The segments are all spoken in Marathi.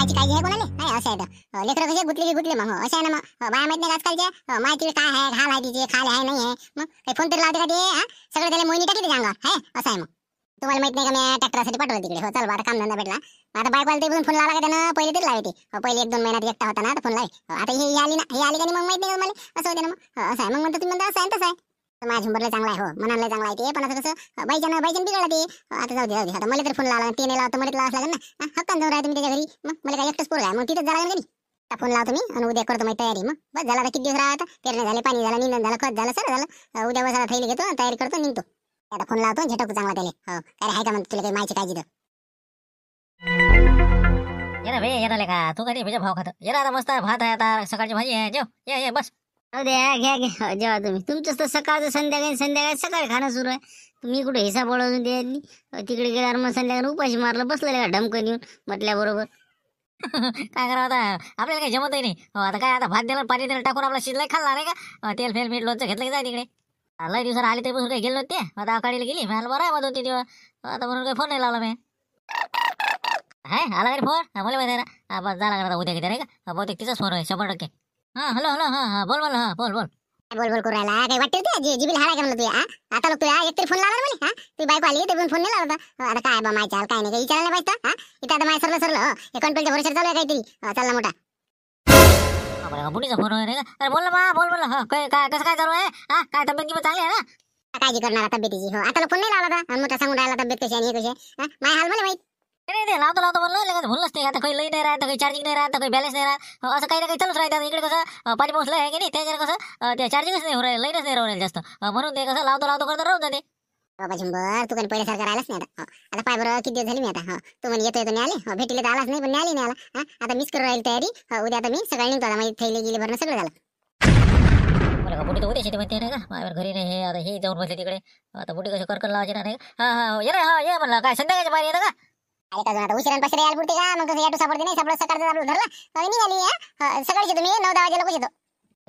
माहिती काय घ्याय बोलाले नाही असं आहे हो, लेकर कसे गुतले की गुतले मग हो, असं आहे ना मग हो, बाया माहित नाही आजकालच्या माहिती काय आहे घाल आहे तिचे खाले आहे नाही आहे मग काही फोन तरी लावते का ते सगळं त्याला मोहिनी टाकी सांगा आहे असं आहे मग तुम्हाला माहित नाही का मी ट्रॅक्टरसाठी पाठवलं तिकडे हो चल आता धंदा भेटला आता बायकोला ते फोन लावला का त्यानं पहिले तरी लावते पहिले एक दोन महिन्यात एकटा होता ना आता फोन लावे आता ही आली ना ही आली का मग माहित नाही मला असं होते ना मग असं आहे मग म्हणतो तुम्ही म्हणता असं आहे तसं आहे माझ्या झुंबरला चांगला आहे हो मनाला चांगला आहे ते पण आता कसं बाईजन बाईजन बिघडला ते आता जाऊ दे जाऊ दे आता मला तरी फोन लावला ते नाही लावतो मला लावाच लागेल ना हक्कान जाऊन राहा तुम्ही त्याच्या घरी मग मला काय एकटंच पोरगा आहे मग तिथं जाणार घरी फोन लावतो मी आणि उद्या करतो माझी तयारी मग बस झाला किती दिवस राहता पेरणे झाले पाणी झालं निंदन झालं खत झालं सर झालं उद्या बसायला थैली घेतो तयारी करतो निघतो आता फोन लावतो झटकू चांगला त्याला हो काय आहे का मग तुला काही माहिती काय तर ये ना भे ये ना का तू कधी भाव खात ये ना मस्त भात आहे आता सकाळची भाजी आहे जेव ये ये बस द्या घ्या घ्या हो, जेव्हा तुम्ही तुमचं तर सकाळचं संध्याकाळी संध्याकाळी सकाळी खाणं सुरू आहे तुम्ही कुठे हिसाब ओळखून द्या तिकडे गेल्यावर मग संध्याकाळी उपाशी मारलं बसलेलं का ढमकन येऊन म्हटल्याबरोबर काय करावं आता आपल्याला काय जमत नाही हो आता काय आता भात दिला पाणी दिलं टाकून आपला शिजला खाल्ला नाही का तेल फेल मीठ लोणचं घेतलं की जाय तिकडे लय दिवसाला आले ते बसून काही गेलो ते आता आकाडीला गेली मला बरं आहे दोन तीन दिवस आता म्हणून काही फोन नाही लावला मी हाय आला का फोन मला माहिती आहे ना आपण जा उद्या घेते नाही का बहुतेक तिचाच फोन आहे शंभर टक्के हां हॅलो हॅलो हा बोल बोल हा बोल बोल काय बोल बोल करू राहिला काय वाटते ते जी जीबील हाडाय का म्हणलं तुया आता लोक तुया एकतरी फोन लावला म्हणे हां तुझी बायको आली ते पण फोन नाही लावला आता काय बा माहिती काय नाही काही विचारायला नाही पाहिजे हा इथं आता माय सरलं सरलं एकाउंटच्या हो. भरोशावर चालू आहे काहीतरी हो, चालला मोठा अरे बुढीचा फोन वगैरे का? अरे बोल ना बा बोल बोल हां हो, काय काय कसं काय चालू आहे हा काय तब्येत गिबत चांगली आहे ना काय जी करणार तब्येतीची हो आता फोन नाही लावला होता मोठा सांगून राहिला तब्येत कशी आणि हे कशी आहे. हा? माय हाल मला माहिती नाही ते लावतो लावतो म्हणलं लगेच भूल नसते आता काही लई नाही राहत काही चार्जिंग नाही राहत काही बॅलन्स नाही राहत असं काही ना काही चालूच राहतं इकडे कसं पाणी पोहोचलं आहे की नाही त्याच्यावर कसं ते चार्जिंगच नाही राहील लईनच नाही राहून जास्त म्हणून ते कसं लावतो लावतो करतो राहून जाते बाबा शंभर तू काही पहिल्यासारखं राहिलाच नाही आता आता पाय बरं किती दिवस मी आता हो तू म्हणजे येतो येतो नाही आले हो भेटीला तर आलाच नाही पण नाही आला आता मिस करू राहील तयारी उद्या आता मी सकाळी निघतो आता माझी थैली गेली भरणं सगळं झालं बुटी तर उद्या शेती म्हणते नाही का माझ्यावर घरी नाही हे आता हे जाऊन बसले तिकडे आता बुटी कसं करकन ना नाही हा हा हो, ये हा ये म्हणलं काय संध्याकाळच्या बाहेर येतं का आणि अजून आता उशिरा पाशी यायला पुरते का मग तसं याटू सापडते नाही सापडत सकाळचं आपलं धरला तर निघाली या सकाळची तुम्ही नऊ दहा वाजेला येतो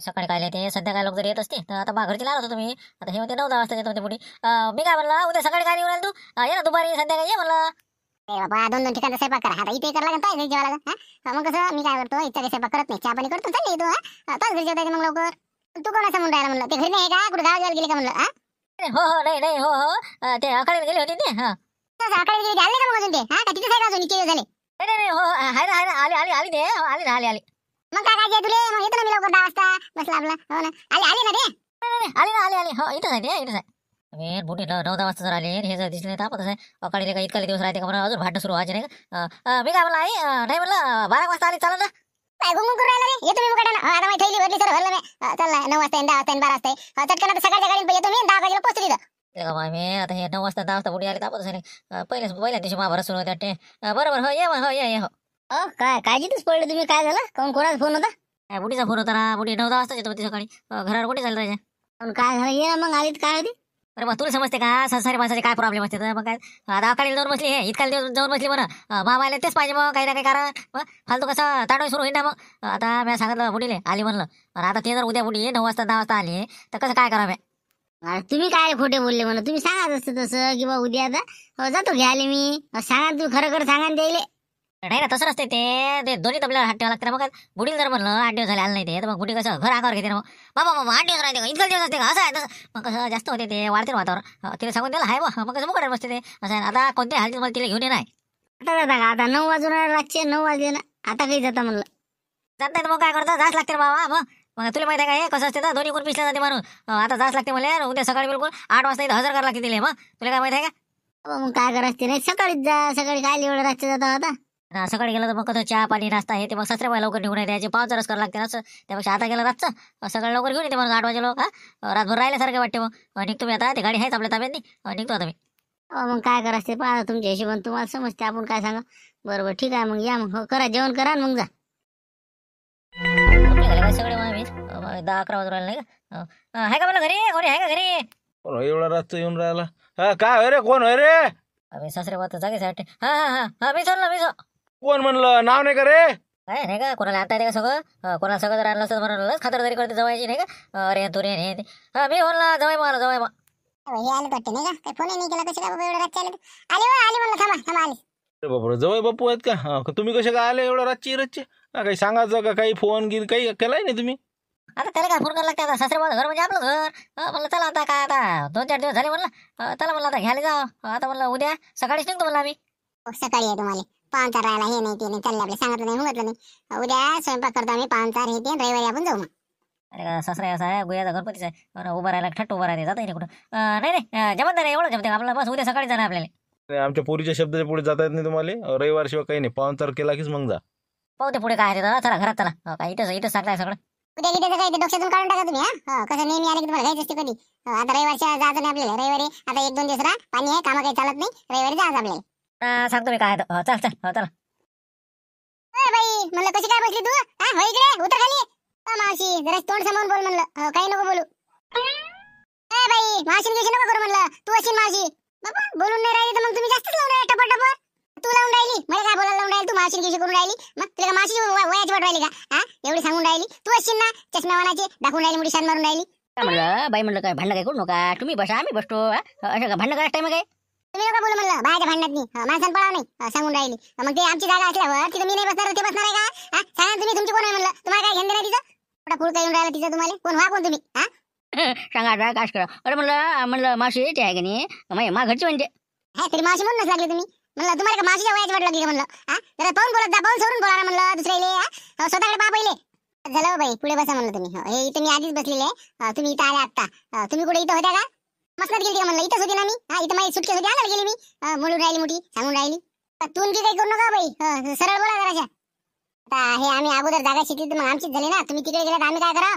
सकाळी काय ते सध्या काय लोक जर येत असते तर आता बा घरची लावत तुम्ही आता हे होते नऊ दहा वाजता येतो पुढे मी काय म्हणलं उद्या सकाळी काय येऊन तू ये ना दुपारी संध्याकाळी ये म्हणलं बाबा दोन दोन ठिकाणचा स्वयंपाक करा आता इथे करायला लागेल जेवा लागेल मग कसं मी काय करतो इथे स्वयंपाक करत नाही चहा पाणी करतो चालली तू हा तास घरी जेवता मग लवकर तू कोण असं म्हणून म्हणलं ते घरी नाही का कुठे गाव गेले का म्हणलं हो हो नाही नाही हो हो ते अकाळी गेले होते ते हा तर आकडे गेले आले का मग अजून ते हा का तिथे साहेब अजून इतके झाले नाही नाही, हो हाय हो, ना आहे ना आले आले आले दे आले आले आले मग काय काय तुले मग येतो ना मी लवकर दहा वाजता बसला आपला हो ना आले आले ना ते आले ना आले आले हो इथंच आहे ते इथंच आहे अबे बुटी नऊ नऊ दहा वाजता जर आले हे जर दिसले तर आपण अकाळी का इतकाले दिवस राहते का म्हणून अजून भांडणं सुरू व्हायचे नाही का मी काय म्हणला आई अं, नाही म्हणलं बारा वाजता आले चालेल ना काय गुंग करून राहिला रे येतो मी मग ना आता माहिती थैली भरली सर भरलं मी चल नऊ वाजता येईन, दहा वाजता येईन, बारा वाजता येईन. हो, चटकन आता सकाळच्या गाडीने येतो मी दहा वाजेला पोहोचली मी आता हे नऊ वाजता दहा वाजता पुढे आले तापत असेल पहिल्याच पहिल्या दिवशी महाभारत सुरू होत्या बरोबर हो ये हो ये हो काय पडले तुम्ही काय झालं कोण कोणाचा फोन होता काय फोन होता ना नऊ दहा वाजता येतो होती सकाळी घरावर कुठे झाली पण काय झालं ये मग आली काय होती अरे मग तुला समजते का संसारी माणसाचे काय प्रॉब्लेम असते मग काय आता अकाळी जाऊन बसली हे इतकाली जाऊन बसली म्हणा मामा तेच पाहिजे मग काही ना काही कारण मग फालतू कसं ताडोळी सुरू होईल ना मग आता मी सांगितलं बुडीले आली म्हणलं आता ते जर उद्या बुडी नऊ वाजता दहा वाजता आली तर कसं काय करावं अरे तुम्ही काय खोटे बोलले म्हणा तुम्ही सांगा असते तसं बा उद्या आता जातो घ्यायला मी सांगा तू तुम्ही खरं खरं सांगा ना द्यायले नाही ना तसं असते ते दोन्ही तबल्यावर हात ठेवा लागते मग बुडील जर म्हणलं आठ दिवस झाले आलं नाही ते तर मग गुडी कसं घर आकार घेते बाबा बाबा आठ दिवस राहते इतकं दिवस असते का असं आहे तसं मग कसं जास्त होते ते वाढते वातावर तिला सांगून देला हाय मग कसं मुकडे बसते ते असं आता कोणते हालचे मला तिला घेऊन येणार आता जाता आता नऊ वाजून रातचे नऊ वाजले ना आता काही जाता म्हणलं जात मग काय करतो जास्त लागते बाबा मग मग तुला माहिती आहे का कसं असते ना दोन्ही कोण पिसला जाते म्हणून आता जास्त लागते मला यार उद्या सकाळी बिलकुल आठ वाजता इथं हजर करायला लागते मग तुला काय माहिती आहे का मग काय करायचं असते नाही सकाळीच जा सकाळी काय एवढं रस्ते जाता आता ना सकाळी गेलं तर मग कसं चहा पाणी रास्ता हे ते मग बाय लवकर निघून येते याची पाव करा लागते ना त्यापेक्षा आता गेलं रातचं सकाळी लवकर घेऊन येते मग आठ वाजे लोक रातभर राहिल्यासारखे वाटते मग निघतो मी आता ते गाडी आहेच आपल्या ताब्यात निघतो आता मी मग काय करा असते पहा तुमच्या हिशोबाने तुम्हाला समजते आपण काय सांगा बरोबर ठीक आहे मग या मग हो, करा जेवण करा मग जा सगळे दहा अकरा वाजून राहिले नाही का का मला घरी कोणी आहे का घरी कोण एवढा रात येऊन राहिला हा काय अरे कोण अरे रे आम्ही सासरे बात जागे हा हा हा हा मी चाललो मी कोण म्हणलं नाव नाही का रे काय नाही का कोणाला आता का सगळं कोणाला सगळं जर आणलं असतं तर खातरदारी करते जवायची नाही का अरे तू रे ते. हा मी म्हणला जवाय मला जवाय मा हे आले नाही का नाही केला जवळ बापू आहेत का तुम्ही कसे का आले एवढ्या रातची रच्ची काही सांगायचं का काही फोन गिन काही केलाय नाही तुम्ही आता त्याला काय फोन करायला लागते आता सासरे माझं घर म्हणजे आपलं घर म्हणलं चला आता काय आता दोन चार दिवस झाले म्हणलं चला म्हणलं आता घ्यायला जा आता म्हणलं उद्या सकाळीच निघतो म्हणलं आम्ही हो, सकाळी आहे तुम्हाला पाहुणचार राहिला हे नाही ते नाही चालले आपल्या सांगितलं नाही हुगतलं नाही उद्या स्वयंपाक करतो आम्ही पाहुणचार हे ते रविवारी आपण जाऊ मग अरे का असा आहे गुयाचा गणपतीचा आहे उभा राहिला ठट्ट उभा राहते जाता येईल कुठं नाही नाही जमत नाही एवढं जमते आपलं बस उद्या सकाळी जाणार आपल्याला आमच्या पोरीच्या शब्दाच्या पुढे जात येत नाही तुम्हाला रविवार शिवाय काही नाही पाहुणचार केला कीच मग जा पाहू पुढे काय आहे चला घरात चला काय इथं इथं सांगताय सगळं उद्या गिद्याचं काय ते डोक्यातून काढून टाका तुम्ही हा हो, कसं नेहमी आले की तुम्हाला घ्यायचं असते कधी हो, आता रविवारच्या जायचं नाही आपल्याला रविवारी आता एक दोन दिवस राहा पाणी आहे कामं काही चालत नाही रविवारी जायचं आपल्याला सांगतो मी काय हो, चल चल हो चल ए बाई म्हणलं कशी काय बसली तू हा हो इकडे उतर खाली अ, मावशी जरा तोंड सांभाळून बोल म्हणलं हो, काही नको बोलू ए बाई मावशी नको करू म्हणलं तू अशी मावशी बाबा बोलून नाही राहिली तर मग तुम्ही जास्तच लावून राहिले टपर टपर तू लावून राहिली मला काय बोलायला लावून राहिली तू माशी कशी करून राहिली मग तुला माशी वयाची वाट राहिली का हा एवढी सांगून राहिली तू अशी ना वनाची दाखवून राहिली मुडी शान मारून राहिली काय म्हणलं बाई म्हणलं काय भांडण काय करू नका तुम्ही बसा आम्ही बसतो असं का भांडण करायचं टाइम काय तुम्ही नका बोलू म्हणलं बाहेरच्या भांडणात नाही माणसान पळा नाही सांगून राहिली मग ते आमची जागा असल्यावर तिथं मी नाही बसणार ते बसणार आहे का सांगा तुम्ही तुमची कोण आहे म्हणलं तुम्हाला काय घेणं नाही तिचं पुढं पुढं येऊन राहिला तिचं तुम्हाला कोण व्हा कोण तुम्ही हा सांगा काय काश करा अरे म्हणलं म्हणलं माशी ते आहे की नाही माझ्या घरची म्हणजे तरी माशी म्हणूनच लागले तुम्ही म्हणलं तुम्हाला का माशीच्या वयाची वाट लागली म्हणलं हा जरा पाहून बोलत जा पाहून सोडून बोला म्हणलं दुसऱ्याले हो, स्वतःकडे पहा पहिले झालं हो बाई पुढे बसा म्हणलं तुम्ही हो, हे इथे मी आधीच बसलेले आहे तुम्ही इथं आले आत्ता तुम्ही कुठे इथं होत्या का मस्त गेली म्हणलं इथं होती ना मी हा इथं माझी सुटकेस होती आणायला गेली मी मुलून राहिली मोठी सांगून राहिली तू की काही करू नका बाई सरळ बोला जराच्या आता हे आम्ही अगोदर जागा शिकली तर मग आमचीच झाली ना तुम्ही तिकडे गेला आम्ही काय करा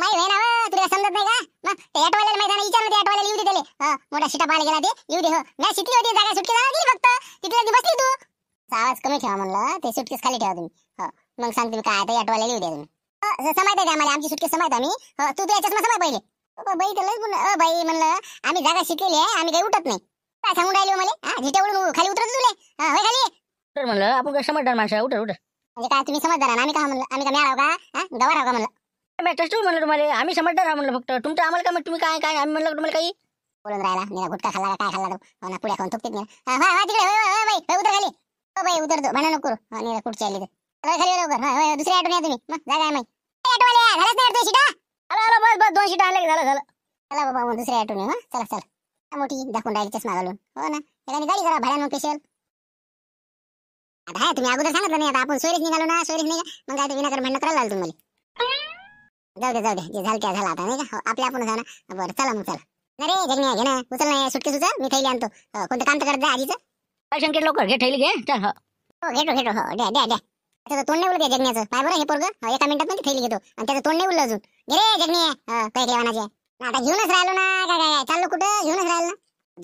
माहिती आहे ना तुला समजत नाही का मग ते ऑटोवाल्याला माहिती विचार ते ऑटोवाल्याला येऊ दे त्याले हा, मोठा शिटा पाहायला गेला ते येऊ दे हो मी शिकली होती जागा सुटकी जागा गेली फक्त तिथल्या ती बसली तू असा आवाज कमी ठेवा म्हटलं ते सुटकेस खाली ठेवा तुम्ही हो मग सांगते मी काय ते ऑटोवाल्याला येऊ दे तुम्ही अ, स- समायत आहे आम्हाला आमची सुटकेस समायत आम्ही हो, तू तुझ्या चष्मा समाय पहिले अ, बाई तर लय बोलणं. अ बाई म्हणलं आम्ही जागा शिकलेली आहे आम्ही काही उठत नाही काय सांगून राहिले हो मला हा झिट्या उडून खाली उतरत तुले हा, होय खाली उठर म्हणलं आपण काय समजदार माणसं उठ उठ म्हणजे काय तुम्ही समजदार आहे आम्ही काय म्हटलं आम्ही का मिळाव का हा गवार आहो का म्हटलं मी ट्रस्टवर म्हणलं तुम्हाला आम्ही समजदार आहोत म्हणलं फक्त तुमचं आम्हाला काय तुम्ही काय काय आम्ही म्हणलं तुम्हाला काही बोलून राहिला मी गुटखा खाल्ला काय खाल्ला तो हो ना पुढ्या खाऊन थुकतेत मी हा हा तिकडे होय, होय, होय, बाई हो, उतर खाली हो बाई उतर तू भांडण नको करू आणि कुठची आली तर हो, खाली लवकर होय, होय, दुसऱ्या ऑटो नाही तुम्ही मग जागा आहे माई ए, झालं नाही वाटतं शिटा आलो आलो बस बस दोन शिटा आणले झालं झालं चला बाबा मग दुसऱ्या ऑटो नाही चला चला हा, मोठी दाखवून राहिली चष्मा घालून हो ना एखादी गाडी करा भाड्यानं स्पेशल आता तुम्ही अगोदर सांगितलं नाही आता आपण सोयरीच निघालो ना सोयरीच निघा मग काय ते विनाकर म्हणणं करायला लागलं तुम्हाला जाऊ दे जाऊ दे जे झालं त्या झालं आता नाही का हो, आपल्या आपण झालं बरं चला मग चला अरे जगण्या घे ना उचल ना सुटकेस उचल मी थैली आणतो कोणतं काम तर करत जा आधीच शंकेत लवकर घे थैली घे चल हो. हो घेतो घेतो हो द्या द्या द्या त्याचं तोंड नाही उलट जगण्याचं काय बरं हे पोरग हो, एका मिनिटात पण थैली घेतो आणि त्याचं तोंड नाही उलट अजून घे रे जगण्या काय घे आता घेऊनच राहिलो ना काय काय चाललो कुठं घेऊनच राहिलो ना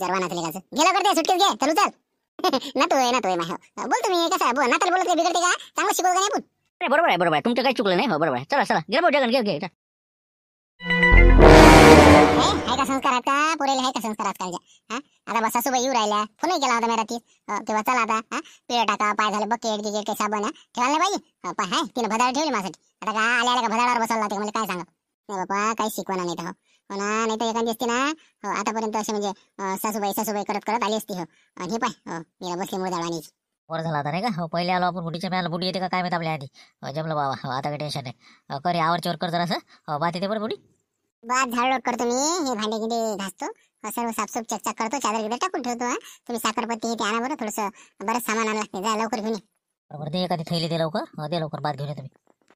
जरवानात लेखाचं गेला करते सुटकेस घे चल उचल ना तो आहे ना तो आहे बोल तुम्ही कसं बोल ना तर बोलत बिघडते का चांगलं शिकवतो का नाही पण बरोबर आहे बरोबर आहे तुमचं काही चुकलं नाही हो बरोबर चला चला घे घे घे सासूबाई काय शिकवणार नाही हो. हो ना नाही ना हो, आतापर्यंत असे म्हणजे सासूबाई सासूबाई करत करत आली असती हो आणि पाय वर झाला आता नाही का हो पहिले आलो आपण बुटीच्या मॅला बुटी येते का काय माहिती आपल्या आधी जमलं बाबा हो आता काही टेन्शन नाही कर यावर चोर कर जरासं हो बात येते बरं बुटी बात झाड लोट करतो मी हे भांडे गिंडे घासतो सर्व साफसूफ चकचाक करतो चादर गिदर टाकून ठेवतो तुम्ही साखरपत्ती हे ते आणा बरं थोडंसं बरं सामान आणा लागते जा लवकर घेऊन ये. बरोबर दे एखादी थैली दे लवकर दे लवकर बात घेऊन तुम्ही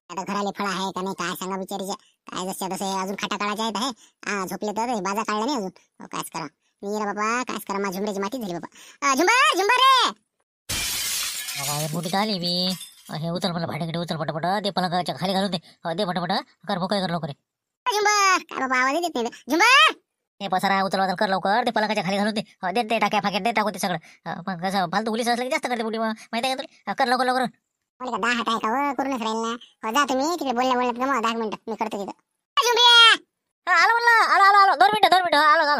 आता घराले फळ आहे का नाही काय सांगा विचारीच्या काय जसं तसे अजून खाटा काळाच्या आहेत आहे हा झोपले तर हे बाजा काढला नाही अजून हो कायच करा मी बाबा काय करा माझ्या झुमऱ्याची माती झाली बाबा अं, झुंबर झुंबर रे अरे मोठी आली मी हे उचल मला भांडे उचल पटापट ते पलंगाच्या खाली घालून दे दे कर मोकळे कर लवकर बाबा हे कर लवकर ते पलंगाच्या खाली घालून दे दे दे टाकू ते सगळं पण कसं फालतू उलीस असलं जास्त करते बुटी माहिती का कर लवकर लवकर दहा का तुम्ही मी आलो म्हणलं आलो आलो आलो दोन मिनिटं दोन मिनिटं आलो आलो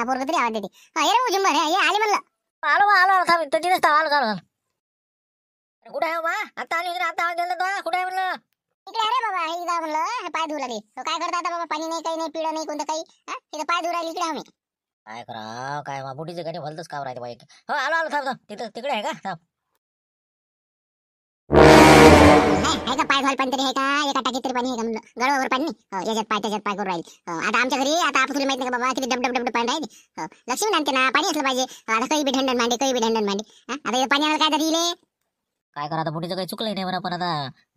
म्हणलं आलो बा आलो आलो थांब तो तिथेच आलो आलो आलो. अरे आहे हो बा आता आली आता आवाज दिला तो कुठे आहे म्हणलं इकडे अरे बाबा हे जा म्हणलं हे पाय धुला रे काय करता आता बाबा पाणी नाही काही नाही पिळं नाही कोणतं काही हा? इथं पाय धुरायला इकडे आम्ही काय करा काय मा बुटीचं गाणी भलतच काम राहते बाई हो आलो आलो थांब थांब तिथं तिकडे आहे का थांब ऐका का पाय धुवायला पाणी तरी आहे का एका टाकीत तरी पाणी आहे का म्हणलं गळवर पाणी हो याच्यात पाय त्याच्यात पाय करू राहील हो, आता आमच्या घरी आता आपण तुला माहित नाही का बाबा किती डब डब डब पाणी राहील हो, लक्ष्मी आणते ना पाणी असलं पाहिजे हो, आता कधी बी ढंडण मांडे कधी बी ढंडण मांडे आता हे पाण्यावर काय तरी इले काय करा आता बुटीचं काही चुकलं नाही म्हणा पण आता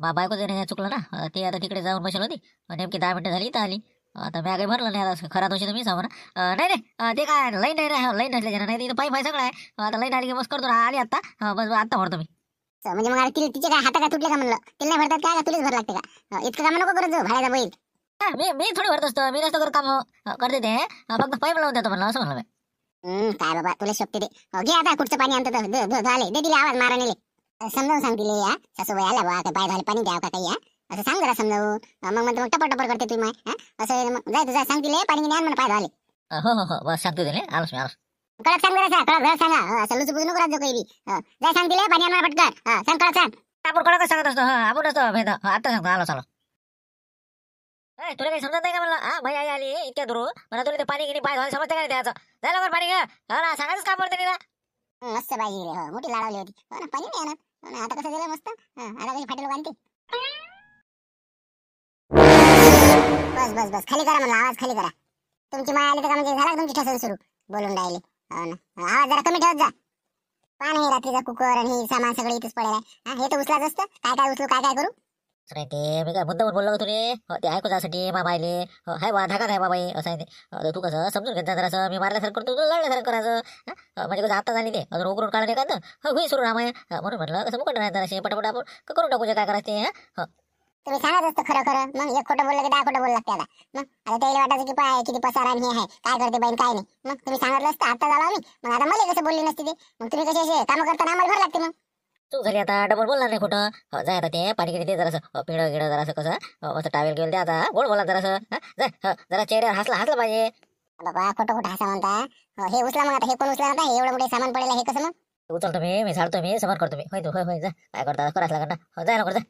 बा बायको नाही चुकलं ना ते आता तिकडे जाऊन बसेल होती नेमकी दहा मिनिटं झाली इथं आली आता मी काही भरलं नाही आता खरा दोषी तुम्ही सांगा नाही नाही ते काय लाईन नाही लाईन नसल्याच्या नाही तर पायी पाय सगळं आहे आता लाईन आली की मस्त करतो ना आली आता बस आता भरतो मी तर म्हणजे मग तिला तिचे काय हाता का तुटले का म्हणलं तिला नाही भरतात काय का तुलाच भर लागते का इतकं काम नको करत जाऊ भाड्याचा बैल मी मी थोडी भरत असतो मी नसतो करू काम करते ते फक्त पाईप लावून देतो म्हणलं असं म्हणलं मी हम्म, काय बाबा तुला शक्ती दे घे आता कुठचं पाणी आणतं ध- ध- झाले दे दिले आवाज मारा नेले समजावून सांग दिले या सासूबाई आल्या बा बाय पाय झाले पाणी द्या का काही या असं सांग जरा समजावून मग म्हणतो मग टपर टपर करते तुम्ही असं जाय तुझं सांग दिले पाणी घेणे आण पाय झाले हो हो हो बस सांगतो दिले आलोच मी आलोच कळत सांग बरं सांग कळत सांगा असं लुचबुच नको राहतो काही बी जाय सांग दिले पाणी आम्हाला पटकन सांग कळत सांग आपण कळत सांगत असतो आपण असतो भेद आता सांगतो आलो चालो तुला काही समजत नाही का म्हणलं हा भाई आई आली इतक्या दूर मला तुला ते पाणी घेणे पाय समजते काय त्याचं जायला बरं पाणी घ्या ना सांगायचं काम पडतं तिला मस्त बाई रे हो मोठी लाडावली होती हो ना पाणी नाही हो, ना आता कसं दिलं मस्त आता कशी फाटेल बांधते बस बस बस खाली करा म्हणलं आवाज खाली करा तुमची माय आली तर का म्हणजे झाला तुमची ठसन सुरू बोलून राहिले हो ना हो, जरा कमी ठेवत जा पान हे रात्रीचा कुकर आणि हे सामान सगळं इथेच पडेल आहे हे तर उचलाच असतं काय काय उचलू काय काय करू अरे ते मी काय मुद्दावर बोललो होतो रे हो, ते ऐकू जासाठी बाबाईले हो, हाय बा धाकात आहे बाबाई असं आहे ते तू कसं समजून घेत जा जरासं मी मारल्यासारखं करतो तू लढल्यासारखं करायचं म्हणजे कसं आता झाली ते अजून उकरून काढलं नाही का तर? हो हुई सुरू रामाय म्हणून म्हटलं कसं मुकट तर असे पटापट आपण करून टाकू जे काय करायचं ते हा तुम्ही सांगत असतो खरं खरं मग एक खोटं बोललं की दहा खोटं बोललं लागते आता मग आता त्याला वाटायचं की पाय किती पसार आणि हे आहे काय करते बाईन काय नाही मग तुम्ही सांगितलं असतं आता झाला आम्ही मग आता मला कसं बोलली नसते मग तुम्ही कसे असे कामं करताना आम्हाला भर लागते मग तू घरी आता डबल बोलणार नाही खोटं हो जाय आता ते पाणी किती जरास जरासं हो, पिळं गिळं जरास कसं हो, असं टावेल गेल ते आता गोड बोला जरास जा हो, जरा चेहऱ्यावर हसला हसला पाहिजे बाबा खोटं खोटं हसा म्हणता हो, हे उचला मग आता हे कोण उचला आता हे एवढं मोठे सामान पडेल हे कसं मग उचलतो मी मी झाडतो मी समोर करतो मी होय तू होय होय जा काय करता करायला लागणार हो जाय ना करता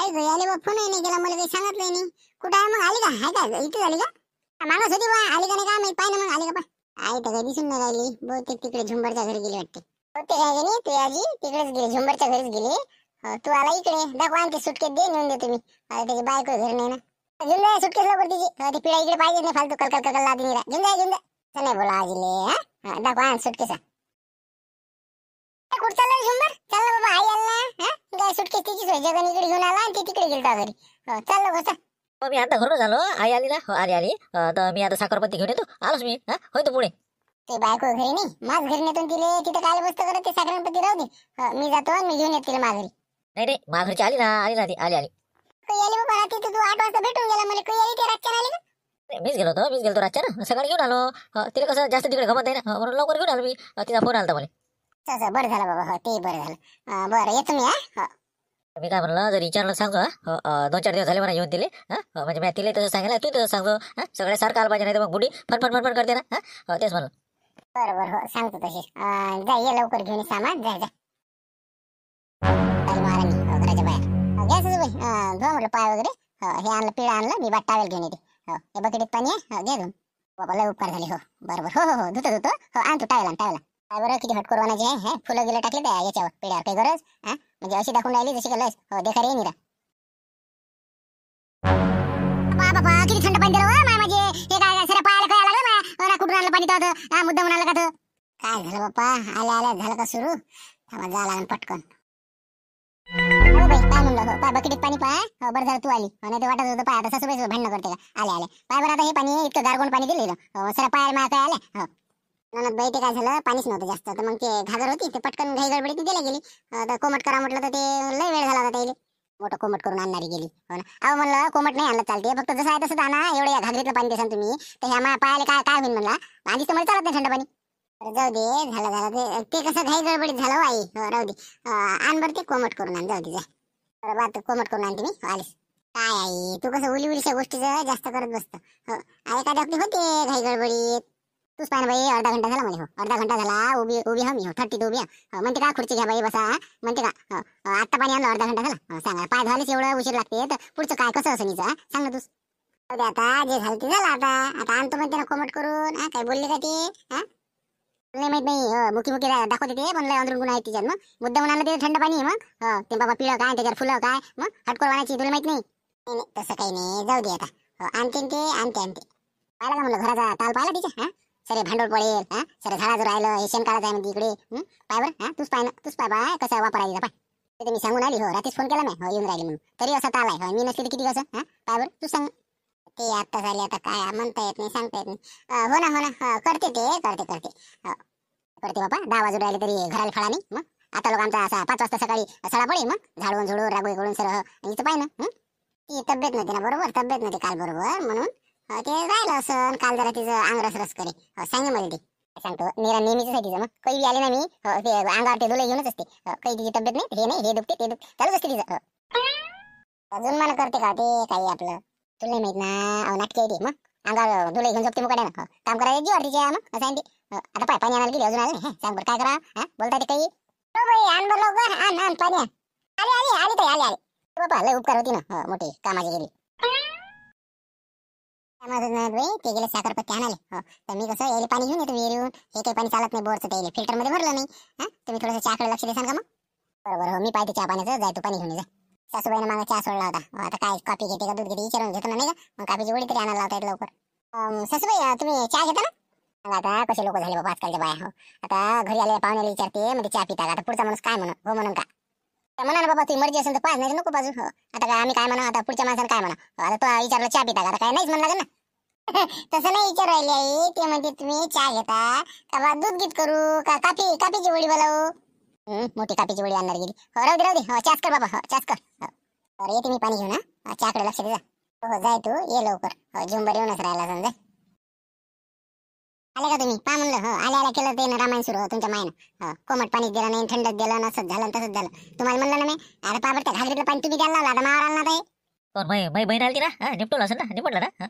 आई गई आले बा फोन नाही केला मला काही सांगितलंय नाही कुठं आहे मग आली का हाय का इथे झाली का माणूस होती बा आली का नाही का मी पाहिजे मग आली का पण आई तर काही दिसून नाही राहिली बहुतेक तिकडे झुंबरच्या घरी गेली वाटते होते काय गेली तू आजी तिकडेच गेली झुंबरच्या घरीच गेली हो, तू आला इकडे दाखवा आणखी सुटकेत दे नेऊन दे तुम्ही त्याची बायको घरी नाही ना घेऊन जाय सुटकेस लवकर तिची हो, ती पिढा इकडे पाहिजे नाही फालतू कलकल कलकल लादी नाही घेऊन जाय घेऊन नाही बोला आजीले हा दाखवा आण सुटकेसा कुठं चालला झुंबर चालला बाबा आई आला हा गाय सुटकेस तिची सोय जगन इकडे घेऊन आला आणि ती तिकडे गेली घरी हो, चाललो कसा हो मी आता घरून झालो आई आली ना हो, आली आली तर मी आता साखरपत्ती घेऊन येतो आलोच मी हा होय तो पुढे ते बायको घरी नाही माझ घरी नेतून तिले तिथे काय बसत करत ते साखरपत्ती राहू दे हो, मी जातो आणि मी घेऊन येते माघरी नाही रे माघरची आली ना आली ना ती आली आली आली बाबा तू आठ वाजता भेटून गेला मला काही आली ते रातच्या आली ना मीच गेलो होतो मीच गेलो रातच्या ना सकाळी घेऊन आलो तिला कसं जास्त तिकडे गमत आहे ना लवकर घेऊन आलो मी तिचा फोन आला मला तसं बरं झालं बाबा हो ते बरं झालं बरं येतो मी हा हो. मी काय म्हणलं जर विचारलं सांग हो, दोन चार दिवस झाले मला येऊन दिले हो, म्हणजे मी तिले तसं सांगितलं तू तसं सांगतो सगळे सारखं आलं पाहिजे नाही तर मग बुडी फटफट फटफट करते ना हा तेच म्हणलं बरं बरं हो सांगतो तशी जा ये लवकर घेऊन सामान जा जा चाल महाराणी हो, घराच्या बाहेर हो, घ्या सजूबाई धुवा पाय वगैरे हो हे आणलं पिळं आणलं मी बाट टावेल घेऊन येते हो हे बकडीत पाणी आहे घे धुवून बाबा लय उपकार झाले हो बरोबर हो हो हो धुतो धुतो हो आण तू टावेल आण टावेल काय बरं किती हटकोर वाणाची आहे हे फुलं गिलं टाकले त्या याच्यावर पिढ्यावर काही गरज हा म्हणजे अशी दाखवून राहिली जशी गरज हो देखा रे निरा बाबा किती थंड पाणी दिलं हो, माय माझे हे काय सर पायाला काय लागलं माया हो, कुठून आलं पाणी तर मुद्दा म्हणाला का काय झालं बाप्पा आल्या आल्या झालं का सुरू थांबा जा लागण पटकन हो बाई काय म्हणलं हो पाय बकेटीत पाणी पाय हो बरं झालं तू आली हो, नाही ते वाटत होतं पाय आता सासूबाई भांडणं करते का आले आले पाय बरं आता हे पाणी इतकं गारगोंड पाणी दिलेलं हो सर पायाला माया काय आल्या हो बाई ते काय झालं पाणीच नव्हतं जास्त तर मग ते घागर होती ते पटकन घाई गडबडीत गेल्या गेली तर कोमट करा म्हटलं तर ते लय वेळ झाला होता त्याला मोठं कोमट करून आणणारी गेली हो ना अहो म्हणलं कोमट नाही आणलं चालते फक्त जसं आहे तसं आणा या घागरीतलं पाणी देसान तुम्ही तर ह्या मा पायाला काय काय होईल म्हणला आधीच तर मला चालत नाही थंड पाणी जाऊ दे झालं झालं ते कसं घाई गडबडीत झालं हो आई हो, राहू दे आण बरं ते कोमट करून आण जाऊ दे जा बरं कोमट करून आणते मी हो, आलीस काय आई तू कसं उली गोष्टीचं जास्त करत बसतं हो एखाद्या होते घाई गडबडीत तूच पाय ना बाई अर्धा घंटा झाला म्हणे हो अर्धा घंटा झाला उभी उभी हो मी हो थट्टीत उभी म्हणते का खुर्ची घ्या बाई बसा म्हणते का आत्ता पाणी आणलं अर्धा घंटा झाला सांगा पाय धुवायलाच एवढं उशीर लागते तर पुढचं काय कसं असं निचा सांग ना तूच आता जे झालं ते झालं आता आता आणतो म्हणते ना कोमट करून काय बोलले का ती नाही माहित नाही मुकी मुकी दाखवते ते म्हणलं अंदरून गुन्हा आहे तिच्यात मग मुद्दा म्हणाला ते थंड पाणी आहे मग ते बाबा पिळं काय त्याच्यावर फुलं काय मग हटकोर वाणाची तुला माहित नाही तसं काही नाही जाऊ दे आता आणते ते आणते आणते पाहिला का म्हणलं घराचा ताल पाहिला तिच्या हा सरे भांडवल पडेल हा सर झाडा राहिलं हे शेणकाळाचं आहे म्हणजे इकडे पाय तूच पाय ना तूच पाय बाय कसं वापरायचं पाय ते मी सांगून आली हो रात्रीच फोन केला नाही हो येऊन राहिली म्हणून तरी असा आलाय हो मी नसली किती कसं हा तू सांग ते आत्ता झाले आता काय म्हणता येत नाही सांगता येत नाही हो ना हो ना करते ते करते करते हो. करते बाबा दहा वाजून राहिले तरी घराला फळा नाही मग आता लोक आमचा असा पाच वाजता सकाळी सळा पडेल मग झाडून झुडून रागोळी करून सर इथं पाय ना ती तब्येत नव्हती ना बरोबर तब्येत नव्हती काल बरोबर म्हणून ते राहिलं असं काल जरा तिचं आंगरस रस करे हो, सांगे मला ते सांगतो मीरा नेहमीच साठी तिचं मग काही बी आले ना मी हो, ते अंगावर ते धुलं घेऊनच असते हो, काही तिची तब्येत नाही हे नाही हे दुखते ते दुखते चालूच असते तिचं हो. अजून मला करते का ते काही आपलं तुला नाही माहित ना अहो नाटकी आहे ती मग अंगावर धुलं घेऊन झोपते मुकडे ना काम करायचं जीवार तिच्या मग सांग आहे ते आता पाय पाणी आणायला गेली अजून आलं नाही सांग बरं काय करा हा बोलता ते काही हो बाई आण बरं लवकर आण आण पाणी आण. आली आली आली ताई आली आली बाबा बापा लय उपकार होती ना मोठी कामाची गेली माझं नाही ते गेले साखरपत्ती आणाले हो मी कसं यायला पाणी घेऊन येतो येऊन हे काही पाणी चालत नाही बोरचं त्याला मध्ये भरलं नाही तुम्ही थोडस चहाकडे लक्ष देसान का मग बरोबर हो मी पाहिजे चहा पाण्याचं जाय तू पाणी घेऊन जा सासूबाईनं मागं चहा सोडला होता हो, आता काय कॉफी घेते का दूध घेते विचारून घेतो नाही का मग काफीची गोळी तरी आणायला लावता लवकर सासूबाई तुम्ही चहा घेता ना आता कसे लोक झाले बाबा आजकालच्या बाया हो आता घरी आले पाहुण्याला विचारते म्हणजे चहा पिता आता पुढचा माणूस काय म्हणून हो म्हणून का तर म्हणा ना बाबा तू मर्जी असेल तर पाच नाही नको बाजू हो आता काय आम्ही काय म्हणा आता पुढच्या माणसाने काय म्हणा हो, आता तो विचारलं चहा पिता का आता काय नाहीच म्हणला लागेल ना तसं नाही विचारायले आई ते म्हणजे तुम्ही चहा घेता का बा दूध गीत करू का काफी काफीची वडी बोलावू मोठी कापीची वडी आणणार गेली हो राहू दे राहू दे हो चाच कर बाबा हो चाच कर हो येते मी पाणी घेऊ ना हो, चहाकडे लक्ष दे जा हो, हो जाय तू ये लवकर हो झुंबर येऊनच राहिला समजा आले का तुम्ही पा म्हणलं हो आले आले केलं ते रामायण सुरू हो, तुमच्या मायन हो कोमट पाणी दिलं नाही थंड दिलं ना झालं तसंच झालं तुम्हाला म्हणलं ना मी अरे पा बरं घागरीतलं पाणी तुम्ही द्यायला लावला आता मारा ना ते कोण भाई भाई बहीण आली ना निपटलं असेल ना निपटलं ना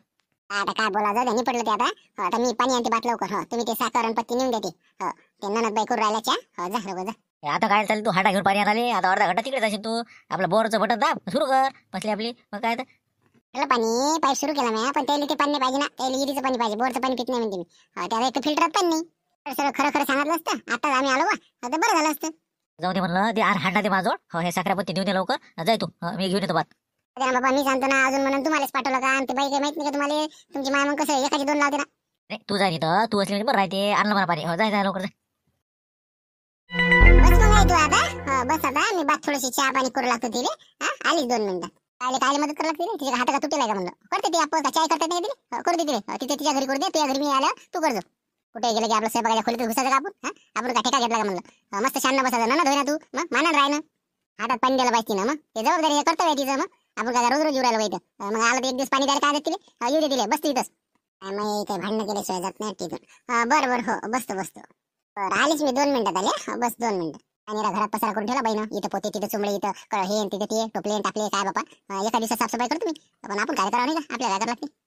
आता काय बोला जाऊ द्या पडलं ते आता हो, आता मी पाणी आणते बाटलं लवकर हो तुम्ही ते साखर आणि पत्ती नेऊन देते हो ते ननद बाई करून राहिल्याच्या हो जा हो जा आता काय चालेल तू हाटा घेऊन पाणी आले आता अर्धा घंटा तिकडे जाशील तू आपलं बोरचं बटन दाब सुरू कर बसली आपली मग काय त्याला पाणी पाईप सुरू केला मी पण त्याला ते पाणी पाहिजे ना त्याला इरीचं पाणी पाहिजे बोरचं पाणी पित नाही म्हणते मी त्याला एक फिल्टर पाणी नाही तर सर खरं खरं सांगितलं असतं आता आम्ही आलो आता बरं झालं असतं जाऊ दे म्हणलं ते आर हांडा दे माझं हो हे साखरापत्ती देऊ दे लवकर जाय तू मी घेऊन येतो बात बाबा मी सांगतो ना अजून म्हणून तुम्हालाच पाठवलं का आणि ते बाई काही माहित नाही का तुम्हाला तुमची माय मग कसं एकाची दोन लावते ना तू जाय इथं तू असली म्हणजे बरं राहते आणलं मला पाणी हो जाय जाय लवकर जा बस मग आहे तू आता हो, बस आता मी बात थोडीशी चहा पाणी करू लागतो तिले आलीच दोन मिनिटं आले काय मदत करायला लागते तिच्या हाताचा तुटेला आहे का म्हणलं करते ते आपण चाय करतात नाही तिने करू दे तिने तिथे तिच्या घरी करू दे तुझ्या घरी मी आल्या तू करजो कुठे गेलं की आपल्या स्वयंपाकाच्या खोलीत घुसायचं का आपण आपण का ठेका घेतला का म्हणलं मस्त शांत बसायचं ना ना धोय ना तू मग मानत राह ना हातात पाणी द्यायला पाहिजे ना मग हे जबाबदारी हे कर्तव्य आहे तिचं मग आपण काय रोज रोज येऊ राहिलो इथं मग आलं तर एक दिवस पाणी द्यायला काय देत तिले येऊ दे तिले बसते इथंच काय मग हे काही भांडणं केल्याशिवाय जात नाही तिथून बरं बरं हो बसतो बसतो आलीच मी दोन मिनिटात आले बस दोन मिनिटं आणि घरात पसारा करून ठेवला बाईनं इथं पोते तिथे चुमळे इथं हे तिथे टोपले टाकले काय बाबा एका दिवसात साफसफाई करतो तुम्ही पण आपण काय करावं नाही का आपल्या काय लागते